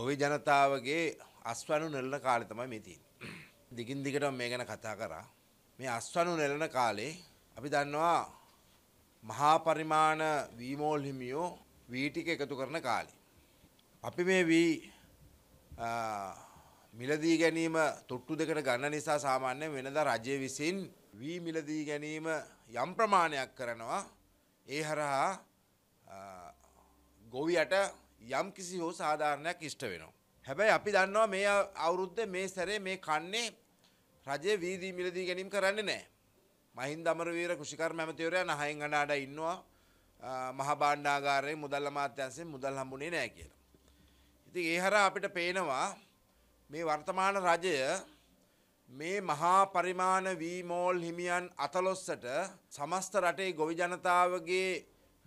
ගොවි ජනතාවගේ අස්වනු නෙල්ලන කාලෙ තමයි මේ තියෙන්නේ. දිගින් දිගටම මේ ගැන කතා කරා. මේ අස්වනු නෙල්ලන කාලේ අපි දන්නවා මහා පරිමාණ වීමෝල් හිමියෝ වී ටික එකතු කරන කාලේ. අපි මේ වී මිලදී ගැනීම තුට්ටු දෙකට ගන්න නිසා සාමාන්‍යයෙන් වෙනදා රජය විසින් වී මිලදී ගැනීම යම් ප්‍රමාණයක් කරනවා. ඒ හරහා ගොවියට යම් කිසි හෝ සාධාරණයක් ඉෂ්ට වෙනවා. හැබැයි අපි දන්නවා මේ අවුරුද්ද මේ සැරේ මේ කන්නේ රජයේ වීදී මිලදී ගැනීම කරන්නේ නැහැ. මහින්ද අමරවීර කෘෂිකර්ම ඇමතිවරයා නහයෙන් අඬ අඬ ඉන්නවා මහා භාණ්ඩාගාරයේ මුදල් අමාත්‍යාංශයෙන් මුදල් හම්බුනේ නැහැ කියලා. ඉතින් ඒ හරහා අපිට පේනවා මේ වර්තමාන රජය මේ මහා පරිමාණ වීමෝල් හිමියන් අතලොස්සට සමස්ත රටේ ගොවි ජනතාවගේ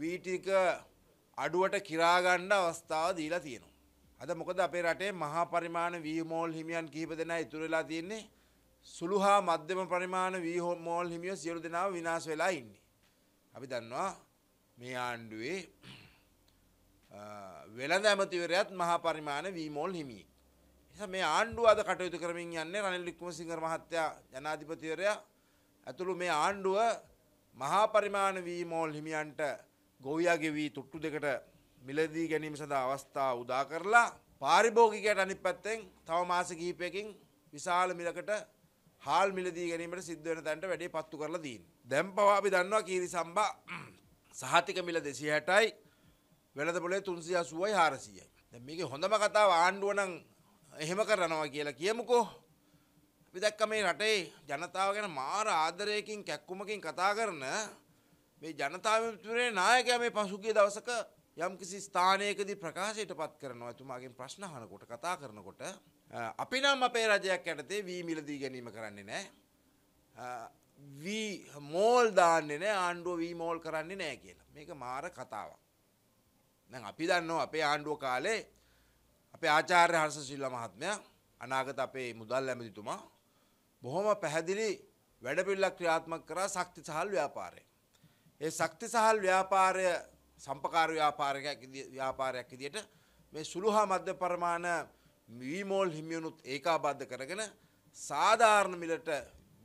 වීටික අඩුවට කිරාගණ්ඩ අවස්ථාව දීලා තියෙනවා. අද මොකද අපේ රටේ මහා පරිමාණ වීමෝල් හිමියන් කිහිප දෙනා ඉතුරලා තියෙන්නේ සුළු හා මධ්‍යම පරිමාණ වීමෝල් හිමියෝ සියලු දෙනාව විනාශ වෙලා ඉන්නේ. අපි දන්නවා මේ ආණ්ඩුවේ වෙළඳ ඇමතිවරයත් මහා පරිමාණ වීමෝල් හිමියෙක්. නිසා මේ ආණ්ඩුව අද කටයුතු කරමින් යන්නේ රනිල් වික්‍රමසිංහ මහත්තයා ජනාධිපතිවරයා ඇතුළු මේ ආණ්ඩුව මහා පරිමාණ වීමෝල් හිමියන්ට ගොවියගේ වී තුට්ටු දෙකට මිලදී ගැනීම සඳහා අවස්ථා උදා කරලා පාරිභෝගිකයට අනිත් පැත්තෙන් තව මාස කිහිපයකින් විශාල මිලකට හාල් මිලදී ගැනීමට සිද්ධ වෙන තැනට වැඩේ පත්තු කරලා දීන්. දැන් පවා අපි දන්නවා කීරි සම්බා සහතික මිල 260යි වෙළඳ පොලේ 380යි 400යි. දැන් මේකේ හොඳම කතාව ආණ්ඩුව නම් එහෙම කරනවා කියලා කියමුකෝ. අපි දැක්ක මේ රටේ ජනතාව ගැන මාර ආදරයකින් කැක්කුමකින් කතා කරන මේ ජනතා විමුක්තිපරේ නායකයා මේ පසුගිය දවසක යම්කිසි ස්ථානයකදී ප්‍රකාශයට පත් කරනවා එතුමාගෙන් ප්‍රශ්න අහනකොට කතා කරනකොට අපි නම් අපේ රජයක් යටතේ වී මිලදී ගැනීම කරන්නේ නැහැ. වී මෝල් දාන්නේ නැහැ ආණ්ඩුව වී මෝල් කරන්නේ නැහැ කියලා. මේක මාර කතාවක්. දැන් අපි දන්නවා අපේ ආණ්ඩුව කාලේ අපේ ආචාර්ය හර්ෂශීල මහත්මයා අනාගත අපේ මුදල් ඇමතිතුමා බොහොම පැහැදිලි වැඩපිළිවෙලක් ක්‍රියාත්මක කරා ශක්ති සහල් ව්‍යාපාරේ. ඒ ශක්ති සහල් ව්‍යාපාරය සම්පකාර ව්‍යාපාරයක් ව්‍යාපාරයක් විදියට මේ සුළු හා මධ්‍ය ප්‍රමාණ වීමෝල් හිමියනුත් ඒකාබද්ධ කරගෙන සාධාරණ මිලට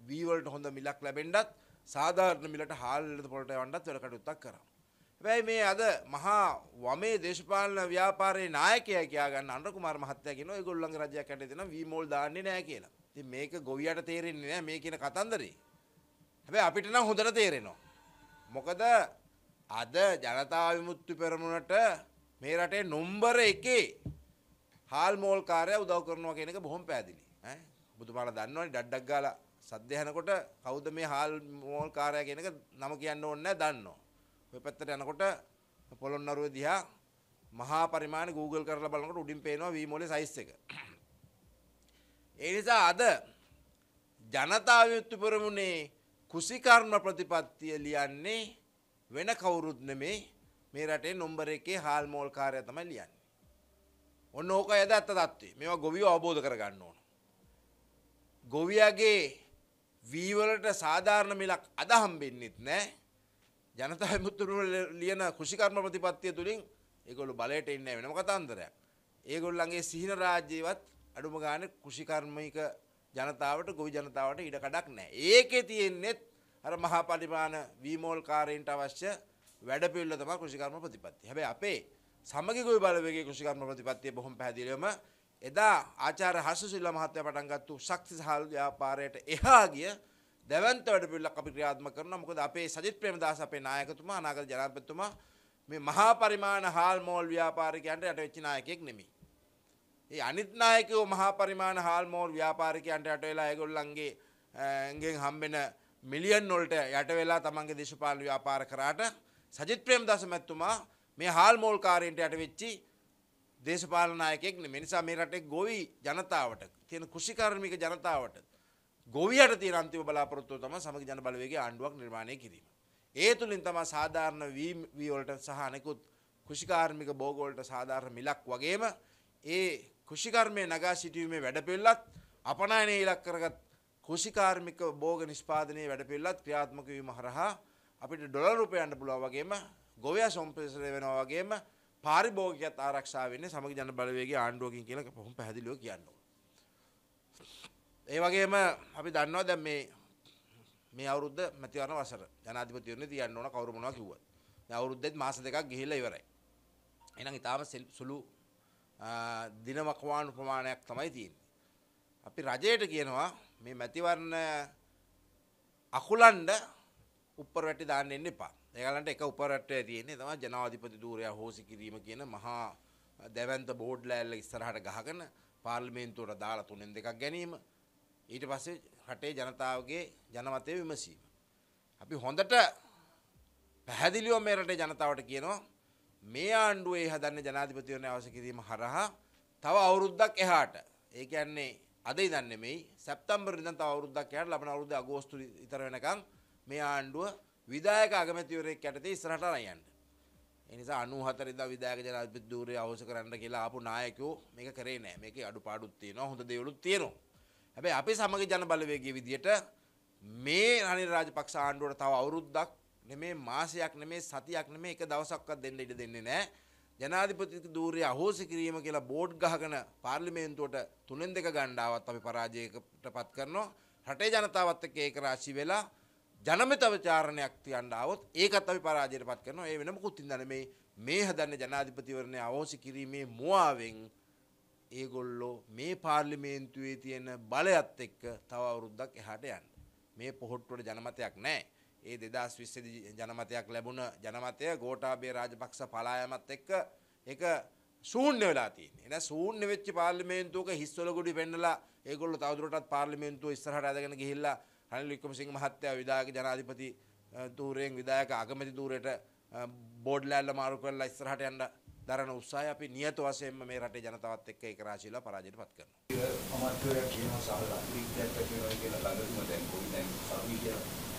වීවලට හොඳ මිලක් ලැබෙන්ඩත් සාධාරණ මිලට හාල්ලට පොලට වන්නත් වැඩ කටුත්තක් කරා. හැබැයි මේ අද මහා වමේ දේශපාලන ව්‍යාපාරයේ නායකයා කියා ගන්න අනුරකුමාර මහත්තයා කියනවා ඒගොල්ලන්ගේ රජයක් ඇට දෙනවා වීමෝල් දාන්නේ නැහැ කියලා. ඉතින් මේක ගොවියට තේරෙන්නේ නැහැ මේ කියන කතන්දරේ. හැබැයි අපිට නම් හොඳට තේරෙනවා. මොකද අද ජනතා විමුක්ති පෙරමුණට මේ රටේ නොම්බර එකේ හාල් මෝල් කාර්යය උදව් කරනවා කියන එක බොහොම පැහැදිලි. ඈ බුදුමාලා දන්නවනේ ඩඩඩක් ගාලා සද්දහනකොට කවුද මේ හාල් මෝල් කාර්යය කියන එක නම කියන්න ඕනේ නැහැ දන්නවා. ඔය පැත්තට යනකොට පොළොන්නරුව දිහා මහා පරිමාණ Google කරලා බලනකොට උඩින් පේනවා V මෝලේ size එක. ඒ නිසා අද ජනතා විමුක්ති පෙරමුණේ කුසිකර්ම ප්‍රතිපත්තිය ලියන්නේ වෙන කවුරුත් නෙමේ මේ රටේ නොම්බර එකේ හාල් මෝල් කාර්ය තමයි ලියන්නේ. ඔන්න ඕක යදත්ත தત્ත්වය. මේවා ගොවියෝ අවබෝධ කරගන්න ඕන. ගොවියාගේ වී වලට සාධාරණ මිලක් අද හම්බෙන්නෙත් නැහැ. ජනතා විමුක්තිය ලියන කුසිකර්ම ප්‍රතිපත්තිය තුලින් ඒගොල්ලෝ බලයට එන්නේ නැහැ වෙනම කතාන්දරයක්. ඒගොල්ලන්ගේ සිහින රාජ්‍යයවත් අඩුම ගානේ කුසිකර්මික ජනතාවට ගොවි ජනතාවට ඉඩ කඩක් නෑ. ඒකේ තියෙන්නෙත් අර මහා පරිමාණ වීමෝල්කාරයන්ට අවශ්‍ය වැඩපිළිවෙල තමයි කෘෂිකර්ම ප්‍රතිපත්තිය. හැබැයි අපේ සමගි ගොවි බලවේගයේ කෘෂිකර්ම ප්‍රතිපත්තිය බොහොම පැහැදිලිවම එදා ආචාර්ය හර්ෂසිල්ල මහත්තයා පටන් ගත්තු ශක්තිසහල් ව්‍යාපාරයට එහා ගිය දැවන්ත වැඩපිළිවෙලක් අපි ක්‍රියාත්මක කරනවා. මොකද අපේ සජිත් ප්‍රේමදාස අපේ නායකතුමා අනාගත ජනාධිපතිතුමා මේ මහා පරිමාණ හාල් මෝල් ව්‍යාපාරිකයන්ට යට වෙච්ච නායකයෙක් නෙමෙයි. ඒ අනිත් නායකයෝ මහා පරිමාණ හාල්මෝල් ව්‍යාපාරිකයන්ට යට වෙලා ඒගොල්ලන්ගේ ගෙන් හම්බෙන මිලියන් වලට යට වෙලා තමන්ගේ දේශපාලන ව්‍යාපාර කරාට සජිත් ප්‍රේමදාස මැතිතුමා මේ හාල්මෝල් කාරයන්ට යට වෙච්චි දේශපාලන නායකයෙක් නෙමෙයි. නිසා මේ රටේ ගොවි ජනතාවට තියෙන කෘෂිකර්මික ජනතාවට ගොවියට තියෙන අන්තිම බලාපොරොත්තුව තමයි සමගි ජන බලවේගයේ ආණ්ඩුවක් නිර්මාණය කිරීම. ඒ තුළින් තමා සාධාරණ වීවලට සහ අනෙකුත් කෘෂිකාර්මික බෝගෝලට සාධාරණ මිලක් වගේම ඒ කෘෂිකර්මය නගා සිටීමේ වැඩපෙල්ලත් අපනයනය ඉලක් කරගත් කෘෂිකාර්මික බෝග නිෂ්පාදනයේ වැඩපෙල්ලත් ක්‍රියාත්මක වීම හරහා අපිට ඩොලර් රුපියන්න පුළුවන් වගේම ගොවයා සම්ප්‍රේෂණය වෙනවා වගේම පාරිභෝගිකයත් ආරක්ෂා වෙන්නේ සමග ජන බලවේගයේ ආණ්ඩුවකින් කියලා කොහොම පැහැදිලිව කියන්න ඕන. ඒ වගේම අපි දන්නවා දැන් මේ මේ අවුරුද්ද මැතිවරණ වසර ජනාධිපතිවරණේ තියන්න ඕන කවුරු මොනවා කිව්වත්. දැන් අවුරුද්දෙත් මාස දෙකක් ගිහිල්ලා ඉවරයි. එහෙනම් ඊටාම සුළු දිනවකවානු ප්‍රමාණයක් තමයි තියෙන්නේ. අපි රජයට කියනවා මේ මැතිවරණ අකුලන්ඩ උපරවැටි දාන්න එන්න එපා. ඒගලන්ට එක උපරට්ටය තියෙන්නේ තම ජනාධිපති දූරය හෝසි කිරීම කියන මහා දැවන්ත බෝඩ්ල ඇල්ල ඉස්සරහට ගහගන පාර්ලිමේන්තුවට දාලා තුනෙන් දෙකක් ගැනීම ඊට පස්සේ රටේ ජනතාවගේ ජනමතය විමසීම. අපි හොඳට පැහැදිලියෝ මේ රටේ ජනතාවට කියනවා මේ ආණ්ඩුවේ හදන්න ජනාධිපතිවරණය අවශ්‍ය කිරීම හරහා තව අවුරුද්දක් එහාට ඒ කියන්නේ අද ඉඳන් නෙමෙයි සැප්තැම්බර් ඉඳන් තව අවුරුද්දක් යන ලබන අවුරුද්ද අගෝස්තු ඉතර වෙනකන් මේ ආණ්ඩුව විධායක අගමැතිවරයෙක් යටතේ ඉස්සරහට අරයන්. ඒ නිසා 94 ඉඳන් විධායක ජනාධිපති ධූරය අවශ්‍ය කරන්න කියලා ආපු නායකයෝ මේක කරේ නෑ. මේකේ අඩුපාඩුත් තියෙනවා හොඳ දේවලුත් තියෙනවා. හැබැයි අපි සමග ජන බලවේගයේ විදියට මේ රනිල් රාජපක්ෂ ආණ්ඩුවට තව අවුරුද්දක් නෙමේ මාසයක් නෙමේ සතියක් නෙමේ එක දවසක්වත් දෙන්න ඉඩ දෙන්නේ නැහැ. ජනාධිපති ධූරය අහෝසි කිරීම කියලා බෝඩ් ගහගෙන පාර්ලිමේන්තුවට තුනෙන් දෙක ගණ්ඩාවත් අපි පරාජයකට පත් කරනවා. රටේ ජනතාවත් එක්ක ඒක රාශි වෙලා ජනමෙත ਵਿਚාරණයක් තියන්න આવොත් ඒකත් අපි පරාජයට පත් කරනවා. ඒ වෙන මොකුත් ඉඳන්නේ මේ මේ හදන්නේ ජනාධිපතිවරණය අහෝසි කිරීමේ මුවාවෙන් ඒගොල්ලෝ මේ පාර්ලිමේන්තුවේ තියෙන බලයත් එක්ක තව අවුරුද්දක් එහාට යන්න. මේ පොහොට්ටුවට ජනමතයක් නැහැ. ඒ 2020 ජනමතයක් ලැබුණ ජනමතය ගෝඨාභය රාජපක්ෂ පලායමත් එක්ක ඒක ශූන්‍ය වෙලා තියෙන්නේ. එහෙනම් ශූන්‍ය වෙච්ච පාර්ලිමේන්තුවක හිස්වල ගොඩි පෙන්නලා ඒගොල්ලෝ තවදුරටත් පාර්ලිමේන්තුව ඉස්සරහට අදගෙන ගිහිල්ලා රනිල් වික්‍රමසිංහ මහත්තයා විධායක ජනාධිපති ධූරයෙන් විධායක අගමැති ධූරයට බෝඩ් ලෑල්ල මාරු කරලා ඉස්සරහට යන්න දරන උත්සාහය අපි නියත වශයෙන්ම මේ රටේ ජනතාවත් එක්ක ඒකරාශීලා පරාජයට පත් කරනවා. අමාත්‍යවරයා කියනවා සහ ලක්ෂණ විද්‍යාත්මකව කියලා ළඟදීම දැන් කොයි දැන් සමීක්ෂණ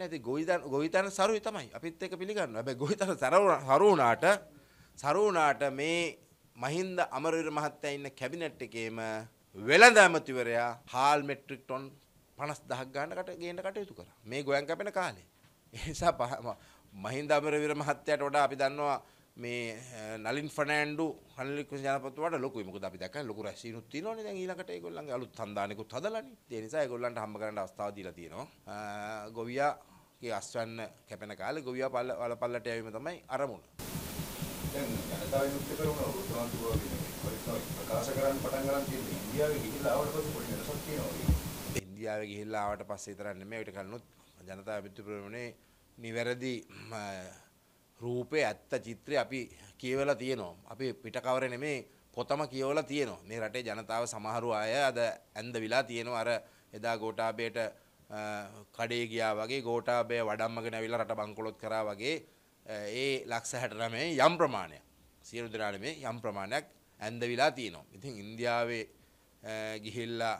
නැති ගෝවිතන ගෝවිතන සරුවේ තමයි අපිත් එක පිළිගන්නවා. හැබැයි ගෝවිතන සරුණාට සරුණාට මේ මහින්ද අමරවීර මහත්තයා ඉන්න කැබිනට් එකේම වෙළඳ ඇමතිවරයා හාල් මෙට්‍රික් ටොන් 50000ක් ගන්නකට ගේන්න කටයුතු කරා. මේ ගෝයන් කැපෙන කාලේ. ඒ නිසා මහින්ද අමරවීර මහත්තයාට වඩා අපි දන්නවා මේ නලින් ෆනෑන්ඩු හනලික් ජනපතුවට ලොකුයි මොකද අපි දැක්කන ලොකු රැස්වීමක් තියෙනවනේ දැන් ඊළඟට ඒගොල්ලන්ගේ අලුත් සම්දානෙකුත් හදලානේ ඒ නිසා ඒගොල්ලන්ට හම්බ කරන්න අවස්ථාව දීලා තියෙනවා ගොවියාගේ අස්වැන්න කැපෙන කාලේ ගොවියා පල්ල වලපල්ලට යවීම තමයි අරමුණ දැන් ජනතාවෙන් යුක්ත කරන උත්සාහන්තු ප්‍රකාශ කරන්න පටන් ගන්න තියෙන්නේ ඉන්දියාවේ ගිහිල්ලා ආවට පස්සේ පොඩි වෙනසක් තියෙනවා ඉන්දියාවේ ගිහිල්ලා ආවට පස්සේ තරන්නේ මේ විතර කරනොත් ජනතාව මිත්‍ර ප්‍රමණය නිවැරදි රූපේ ඇත්ත චිත්‍රය අපි කියවලා තියෙනවා. අපි පිටකවර නෙමේ පොතම කියවලා තියෙනවා. මේ රටේ ජනතාව සමහරු අය අද ඇඳවිලා තියෙනවා අර එදා ගෝඨාභයට කඩේ ගියා වගේ ගෝඨාභය වඩම්මගෙන ඇවිල්ලා රට බංකොලොත් කරා වගේ ඒ ලක්ෂ 69 යම් ප්‍රමාණයක් සියලු දෙනාට මේ යම් ප්‍රමාණයක් ඇඳවිලා තියෙනවා. ඉතින් ඉන්දියාවේ ගිහිල්ලා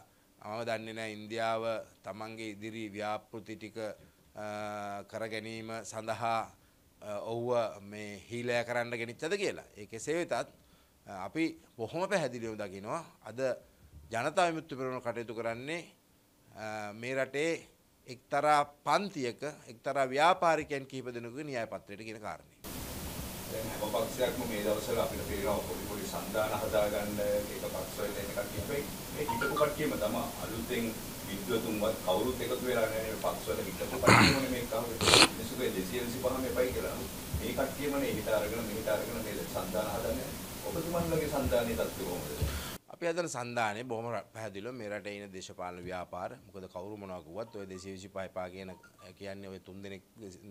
මම දන්නේ නැහැ ඉන්දියාව තමන්ගේ ඉදිරි ව්‍යාපෘති ටික කර ගැනීම සඳහා ඔව්ව මේ හීලෑ කරන්න ගෙනිච්චද කියලා. ඒ කෙසේ වෙතත් අපි බොහොම පැහැදිලිව දකිනවා අද ජනතා විමුක්ති පෙරමුණ කටයුතු කරන්නේ මේ රටේ එක්තරා පන්තියක එක්තරා ව්‍යාපාරිකයන් කිහිප දෙනෙකුගේ න්‍යාය පත්‍රයට කියන කාරණේ. දැන් හැම පක්ෂයක්ම මේ දවස්වල අපිට පේනවා පොඩි පොඩි සම්දාන හදාගන්න ඒක පක්ෂවල එන එකක් කිව්වේ මේ හිතපු කට්ටියම තමයි අලුතෙන් විද්වතුන්වත් කවුරුත් එකතු වෙලා නැහැ මේ පක්ෂවල හිටපු කට්ටියමනේ මේ කවුරු මිනිස්සුගේ 225 එපයි කියලා. මේ කට්ටියමනේ හිත අරගෙන මෙහිට අරගෙන මේ සම්දාන හදන්නේ. ඔබතුමන්ලගේ සම්දානයේ தත්ත්වය කොහොමද? අපි අදන සන්ධානය බොහම පැදිල මෙරට එන දේශපාලන ව්‍යාපාර මොකද කවරු මොනකුවත් ඔය දෙසවිසි පහපා කියන කියන්නේ ඔය තුන් දෙනෙක්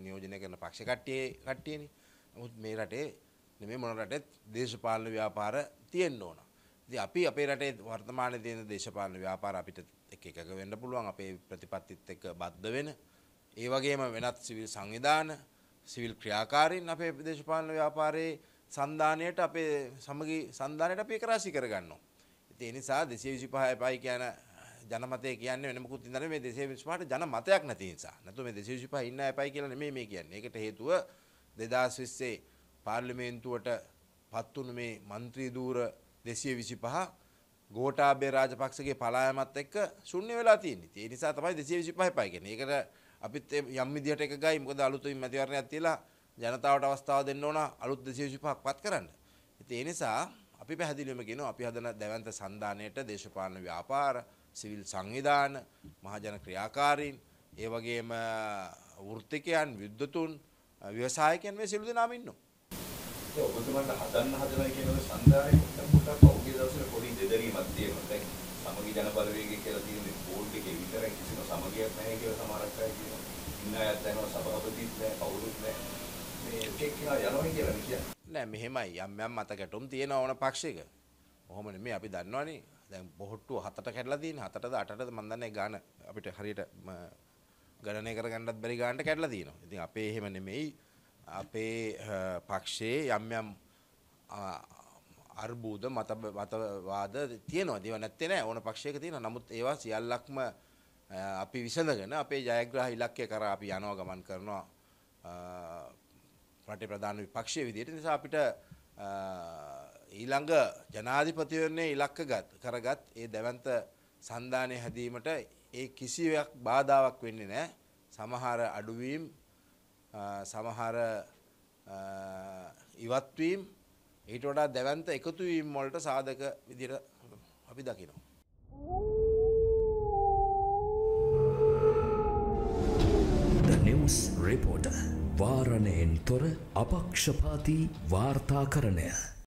නියෝජනය කරන පක්ෂ කට්ටියේ කට්ටියනි නමුත් මේ රටේ නෙමේ මොන රටෙත් දේශපාලන ව්‍යාපාර තියෙන්න ඕන ඉතින් අපි අපේ රටේ වර්තමානයේ තියෙන දේශපාලන ව්‍යාපාර අපිට එක එකක වෙන්න පුළුවන් අපේ ප්‍රතිපත්තිත් එක්ක බද්ධ වෙන ඒ වගේම වෙනත් සිවිල් සංවිධාන සිවිල් ක්‍රියාකාරීන් අපේ දේශපාලන ව්‍යාපාරයේ සන්ධානයට අපේ සමගි සන්ධානයට අපි එක රාශී කරගන්නවා. ඉතින් ඒ නිසා 225 පයි කියන ජනමතය කියන්නේ වෙන මොකුත් ඉඳලා මේ 225ට ජනමතයක් නැති නිසා. නැතු මේ 225 ඉන්න අයයි කියලා නෙමෙයි මේ කියන්නේ. ඒකට හේතුව 2020 පාර්ලිමේන්තුවට පත්තුණු මේ മന്ത്രി ධූර දෙසිය විසි පහ ගෝටාබේ රාජපක්ෂගේ පලායමත් එක්ක ශුන්‍ය වෙලා තියෙන්නේ. ඒ නිසා තමයි 225 පයි කියන්නේ. ඒකට අපිත් යම් විදියට එක ගයි මොකද අලුතින් මැතිවරණයක් තියලා ජනතාවට අවස්ථාව දෙන්න ඕන අලුත් 225ක් පත් කරන්න. ඉතින් ඒ නිසා අපි පැහැදිලිවම කියනවා අපි හදන දැවැන්ත සන්දානයේට දේශපාලන ව්‍යාපාර, සිවිල් සංවිධාන, මහජන ක්‍රියාකාරීන්, ඒ වගේම වෘත්තිකයන්, විද්වතුන්, ව්‍යවසායකයන් මේ සියලු දෙනාම ඉන්නවා. ඔබතුමන්ට හදන්න හදනවා කියනකොට සංධාරයේ පොඩක් පොඩක් පෞද්ගලික දවසට පොඩි දෙදරීමක් තියෙනවා. දැන් සමගි ජන බලවේගය කියලා තියෙන්නේ බෝඩ් එකේ විතරයි කිසිම සමගියක් නැහැ කියලා සමහරක් අය කියනවා. ඉන්න අයත් දැනව සභාපතිත් නැහැ කවුරුත් නැහැ. මේ එකෙක් කියලා යනවා කියලා කියන්නේ. නෑ මෙහෙමයි යම් යම් මත ගැටුම් තියෙන ඕන පක්ෂයක. ඔහොම නෙමෙයි අපි දන්නවනේ. දැන් බොහොට්ටුව හතට කැඩලා තියෙන හතටද අටටද මන් දන්නේ ගාන අපිට හරියට ගණනය කරගන්නත් බැරි ගානට කැඩලා තියෙනවා. ඉතින් අපේ එහෙම නෙමෙයි අපේ පක්ෂයේ යම් යම් අර්බුද මත මතවාද තියෙනවා. ඒවා නැත්තේ නෑ. ඕන පක්ෂයක තියෙනවා. නමුත් ඒවා සියල්ලක්ම අපි විසඳගෙන අපේ ජයග්‍රහ ඉලක්කය කරා අපි යනවා ගමන් කරනවා. රටේ ප්‍රධාන විපක්ෂයේ විදිහට නිසා අපිට ඊළඟ ජනාධිපතිවරණය ඉලක්කගත් කරගත් ඒ දැවන්ත සන්ධානය හැදීමට ඒ කිසිවක් බාධාවක් වෙන්නේ නෑ. සමහර අඩුවීම් සමහර ඉවත්වීම් ඊට වඩා දැවන්ත එකතුවීම් වලට සාධක විදිහට අපි දකිනවා. The News Reporter වාරණයෙන් තොර අපක්ෂපාති වාර්තාකරණය